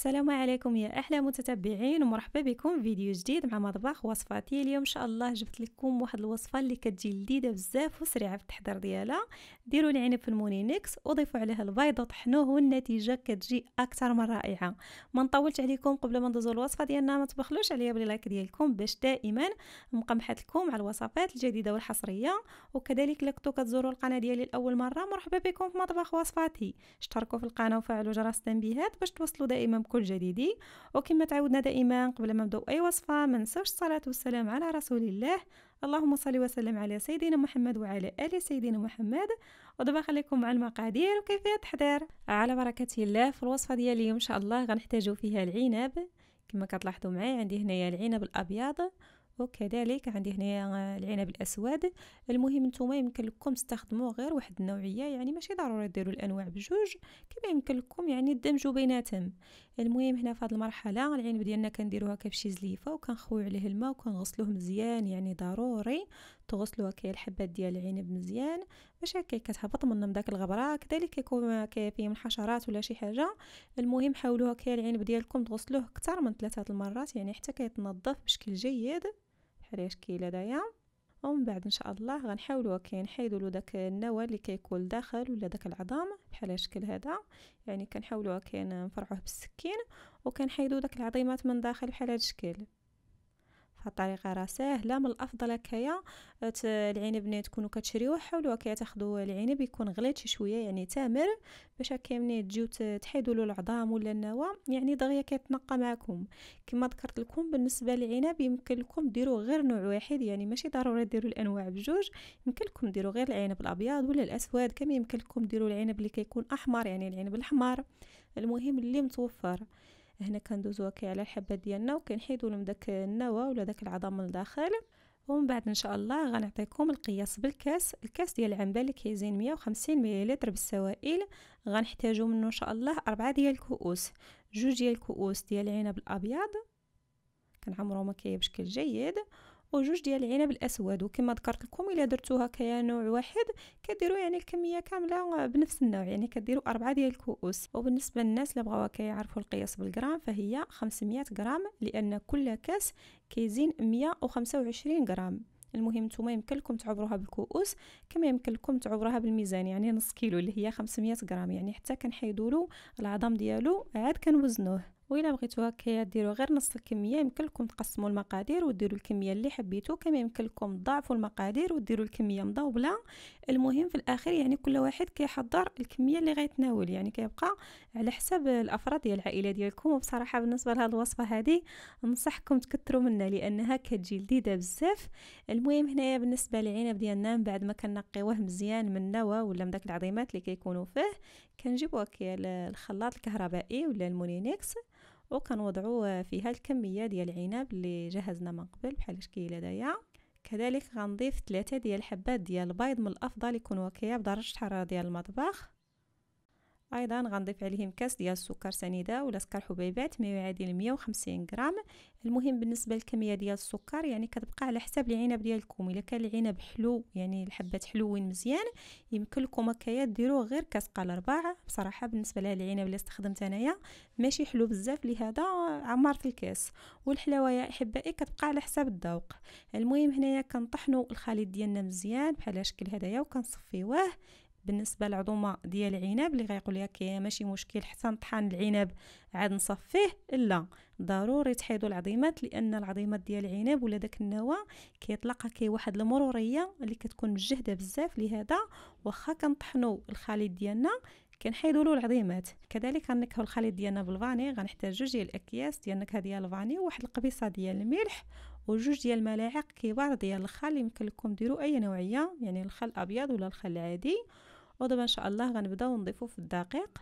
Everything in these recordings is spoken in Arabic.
السلام عليكم يا احلى متتبعين ومرحبا بكم في فيديو جديد مع مطبخ وصفاتي اليوم ان شاء الله جبت لكم واحد الوصفه اللي كتجي لذيذه بزاف وسريعه في التحضير ديالها ديروا العنب في المونينكس وضيفوا عليها البيض وطحنوه والنتيجه كتجي اكثر من رائعه ما نطولش عليكم قبل ما ندوزو الوصفه ديالنا ما تبخلوش عليا باللايك ديالكم باش دائما مقمحات لكم على الوصفات الجديده والحصريه وكذلك لكتو كتزوروا القناه ديالي لاول مره مرحبا بكم في مطبخ وصفاتي اشتركوا في القناه وفعلوا جرس التنبيهات باش توصلوا دائما بكل جديد وكما تعودنا دائما قبل ما نبداو اي وصفه ما ننساوش الصلاه والسلام على رسول الله اللهم صل وسلم على سيدنا محمد وعلى ال سيدنا محمد ودابا خليكم مع المقادير وكيفيه التحضير على بركه الله في الوصفه ديال اليوم ان شاء الله غنحتاجو فيها العنب كما كتلاحظوا معايا عندي هنايا العنب الابيض وكذلك عندي هنايا العنب الاسود المهم نتوما يمكن لكم تستخدموا غير واحد النوعيه يعني ماشي ضروري ديروا الانواع بجوج كما يمكن لكم يعني تدمجوا بيناتهم المهم هنا في هذه المرحله العنب ديالنا كنديروه هكا بشي زليفه وكنخويو عليه الماء وكنغسلوه مزيان يعني ضروري تغسلوا هكا الحبات ديال العنب مزيان باش هكا كتهبط منهم داك الغبره كذلك كيكون كافي من حشرات ولا شي حاجه المهم حاولوا هكا العنب ديالكم تغسلوه اكثر من ثلاثه المرات يعني حتى كيتنظف بشكل جيد الحريشكي دايا ومن بعد ان شاء الله غنحاولوا كنحيدوا له داك النوى اللي كيكون داخل ولا داك العظام بحال الشكل هذا يعني كنحاولوا كنفرعوه بالسكين وكنحيدوا داك العظيمات من داخل بحال هذا الشكل الطريقه راه ساهله من الافضل هكايا العنب ني تكونوا كتشريوه حاولوا هكايا تاخذوا العنب يكون غليت شي شويه يعني تامر باش هكا ملي تجيو تحيدوا له العظام ولا النوى يعني دغيا كيتنقى معكم كما ذكرت لكم بالنسبه للعنب يمكن لكم ديروا غير نوع واحد يعني ماشي ضروري ديروا الانواع بجوج يمكن لكم ديروا غير العنب الابيض ولا الاسود كما يمكن لكم ديروا العنب اللي كيكون احمر يعني العنب الاحمر المهم اللي متوفر هنا كندوزو كي على الحبه ديالنا وكنحيدو لهم داك النوى ولا داك العظم من الداخل ومن بعد ان شاء الله غنعطيكم القياس بالكاس الكاس ديال العنبه اللي كيزين 150 مليلتر بالسوائل غنحتاجو منه ان شاء الله أربعة ديال الكؤوس جوج ديال الكؤوس ديال العنب الابيض كنعمرو كي بشكل جيد وجوج ديال العنب الاسود وكما ذكرت لكم الا درتوها كيا نوع واحد كديروا يعني الكميه كامله بنفس النوع يعني كديروا أربعة ديال الكؤوس وبالنسبه للناس اللي بغاو كيعرفوا القياس بالغرام فهي 500 غرام لان كل كاس كيزين 125 غرام المهم نتوما يمكن لكم تعبروها بالكؤوس كما يمكن لكم تعبروها بالميزان يعني نص كيلو اللي هي 500 غرام يعني حتى كنحيدوا له العظام ديالو عاد كنوزنوه وإلا بغيتوها هكايا ديروا غير نص الكميه يمكن لكم تقسموا المقادير وديروا الكميه اللي حبيتو كما يمكن لكم تضاعفوا المقادير وديروا الكميه مضوبله المهم في الاخر يعني كل واحد كيحضر الكميه اللي غيتناول يعني كيبقى على حسب الافراد ديال العائله ديالكم وبصراحه بالنسبه لهاد الوصفه هذه ننصحكم تكثروا منها لانها كتجي لذيذه بزاف المهم هنايا بالنسبه للعنب ديالنا من بعد ما كنقيوه مزيان من النوى ولا من داك العظيمات اللي كيكونوا فيه كنجيبوا هكا الخلاط الكهربائي ولا المونينيكس وكنوضعوا فيها الكميه ديال العنب اللي جهزنا من قبل بحال الشكيله هدايا كذلك غنضيف ثلاثة ديال الحبات ديال البيض من الافضل يكون واقيه بدرجه الحراره ديال المطبخ ايضا غنضيف عليهم كاس ديال السكر سنيده ولا سكر حبيبات ما يعادل 150 غرام المهم بالنسبه للكميه ديال السكر يعني كتبقى على حساب العنب ديالكم الا كان العنب حلو يعني الحبات حلوين مزيان يمكن لكم هكايا ديروا غير كاس قال ربع بصراحه بالنسبه لهذا العنب اللي استخدمت انايا ماشي حلو بزاف لهذا عمرت الكاس والحلاوه يا احبائي كتبقى على حساب الذوق المهم هنايا كنطحنوا الخليط ديالنا مزيان بحال الشكل هذايا وكنصفيوه بالنسبه للعظومه ديال العنب اللي غيقول لك إيه، ماشي مشكل حتى نطحن العنب عاد نصفيه لا ضروري تحيدوا العظيمات لان العظيمات ديال العنب ولا داك النوى كيطلقها كي واحد المروريه اللي كتكون مجهده بزاف لهذا واخا كنطحنوا الخليط ديالنا كنحيدوا له العظيمات كذلك غنكهو الخليط ديالنا بالفاني غنحتاج جوج ديال الاكياس ديال النكهه ديال الفاني وواحد القبيصه ديال الملح وجوج ديال الملاعق كبار ديال الخل يمكن لكم ديروا اي نوعيه يعني الخل الابيض ولا الخل العادي ودابا ان شاء الله غنبداو نضيفو في الدقيق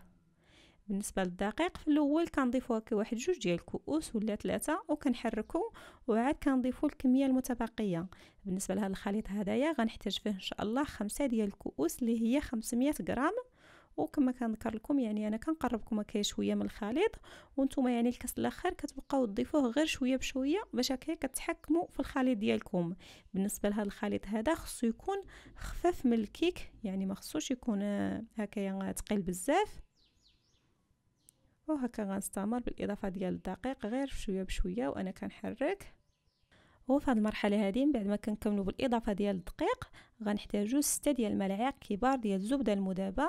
بالنسبه للدقيق في الاول كنضيفو هكا واحد جوج ديال الكؤوس ولا ثلاثه وكنحركو وعاد كنضيفو الكميه المتبقيه بالنسبه لهذا الخليط هدايا غنحتاج فيه ان شاء الله خمسة ديال الكؤوس اللي هي 500 غرام وكما كنذكر لكم يعني انا كنقربكم هكا شويه من الخليط وانتم يعني الكاس الاخر كتبقاو تضيفوه غير شويه بشويه باش هكا كتحكموا في الخليط ديالكم بالنسبه لهذا الخليط هذا خصو يكون خفاف من الكيك يعني ما خصوش يكون آه، هكايا يعني ثقيل بزاف وهكا غنستمر بالاضافه ديال الدقيق غير شويه بشويه وانا كنحرك وفي هذه المرحله هذه من بعد ما كنكملوا بالاضافه ديال الدقيق غنحتاجو 6 ديال الملاعق كبار ديال الزبده المذابه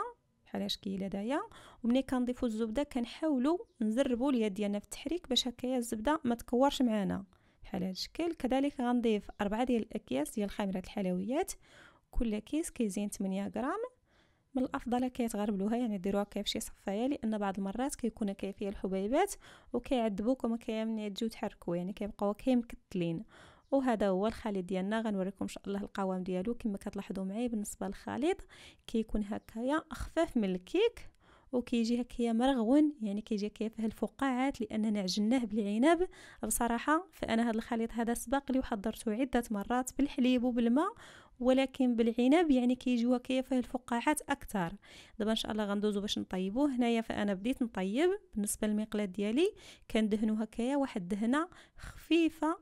بحال هاشكي هدايا وملي كنضيفو الزبده كنحاولو نزربو اليد ديالنا في التحريك باش هكايا الزبده ما تكورش معانا بحال هاد الشكل كذلك غنضيف أربعة ديال الاكياس ديال خميره الحلويات كل كيس كيزين 8 غرام من الافضل كيتغربلوها يعني ديروها كيف شي صفايه لان بعض المرات كيكون كيفيه الحبيبات وكيعذبوك وما كيمنع تجيو تحركوا يعني كيبقاو كيمكتلين وهذا هو الخليط ديالنا غنوريكم ان شاء الله القوام ديالو كما كتلاحظوا معايا بالنسبه للخليط كيكون هكايا خفاف من الكيك وكيجي هكايا مرغون يعني كيجي هكايا فيه الفقاعات لاننا عجناه بالعنب بصراحه فانا هذا الخليط هذا سبق لي وحضرته عده مرات بالحليب وبالماء ولكن بالعنب يعني كيجيوها كي فيه الفقاعات اكثر دابا ان شاء الله غندوزو باش نطيبوه هنايا فانا بديت نطيب بالنسبه للمقلاه ديالي كندهنو هكايا واحد الدهنه خفيفه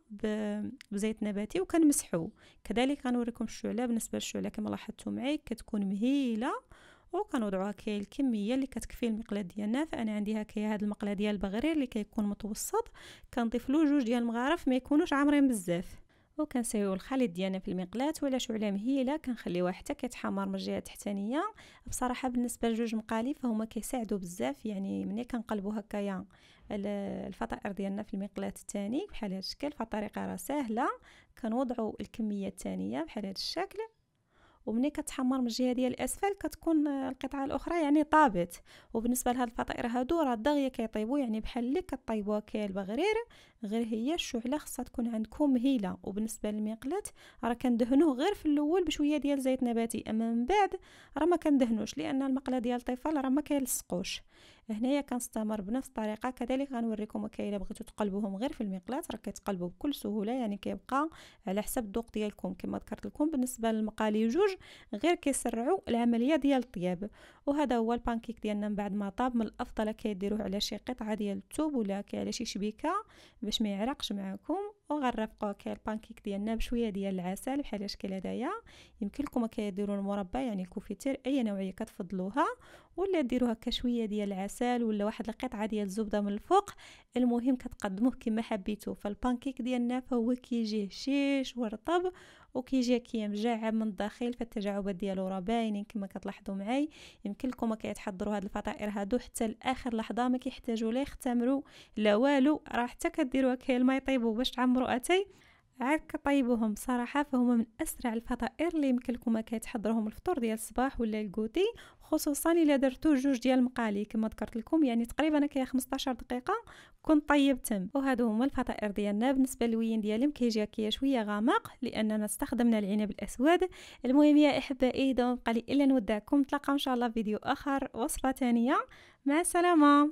بزيت نباتي وكنمسحو كذلك غنوريكم الشعله بالنسبه للشعله كما لاحظتوا معي كتكون مهيله وكنوضعوا هكايا الكميه اللي كتكفي المقلاه ديالنا فانا عندي هكايا هذا المقله ديال البغرير اللي كيكون متوسط كنضيف له جوج ديال المغارف ما يكونوش عامرين بزاف وكنسيو الخليط ديالنا في المقلاة ولا شعله مهيله كنخليوها حتى كيتحمر من الجهه التحتانيه بصراحه بالنسبه لجوج مقالي فهما كيساعدوا بزاف يعني ملي كنقلبوا هكايا الفطائر ديالنا في المقلاة الثاني بحال هذا الشكل فالطريقه راه سهله كنوضعوا الكميه الثانيه بحال هذا الشكل ومني كتحمر من الجهه ديال الاسفل كتكون القطعه الاخرى يعني طابت وبالنسبه لهاد الفطائر هادو راه الدغيا كيطيبوا يعني بحال اللي كطيبوها كالبغرير غير هي الشعله خاصها تكون عندكم مهيله وبالنسبه للمقلات راه كندهنوه غير في الاول بشويه ديال زيت نباتي اما من بعد راه ما كندهنوش لان المقله ديال الطفل راه ما كيلصقوش هنايا كنستمر بنفس الطريقه كذلك غنوريكم الا بغيتو تقلبوهم غير في المقلاه راه كيتقلبوا بكل سهوله يعني كيبقى على حسب الذوق ديالكم كما ذكرت لكم بالنسبه للمقالي جوج غير كيسرعوا العمليه ديال الطياب وهذا هو البانكيك ديالنا من بعد ما طاب من الافضل كيديروه على شي قطعه ديال الثوب ولا على شي شبيكه باش ما يعرقش معاكم وغنرافقوا هكا البانكيك ديالنا بشويه ديال العسل بحال الشكل هدايا يمكن لكم كيديروا المربى يعني الكوفيتير اي نوعيه كتفضلوها ولا ديروها كشويه ديال العسل ولا واحد القطعه ديال الزبده من الفوق المهم كتقدموه كما حبيتو فالبانكيك ديالنا فهو كيجي هشيش ورطب وكيجي كي مجعب من الداخل فالتجاعبات ديالو راه باينين كما كتلاحظوا معاي يمكن لكم كيتحضروا هاد الفطائر هادو حتى لاخر لحظه ما كيحتاجوا لا يختمروا لا والو راه حتى كديروها كي الماء يطيبوا باش تعمروا اتاي عك طيبوهم صراحة فهما من أسرع الفطائر اللي يمكن لكم كتحضروهم الفطور ديال الصباح ولا الكوتي خصوصا إلا درتو جوج ديال المقالي كما ذكرت لكم يعني تقريبا كي 15 دقيقة كون طيب تم وهادو هما الفطائر ديالنا بالنسبة للوين ديالهم كيجي كي شوية غامق لأننا استخدمنا العنب الأسود المهم يا أحبائي دونك إلا نودعكم نتلاقاو إن شاء الله في فيديو آخر وصفة ثانية مع السلامة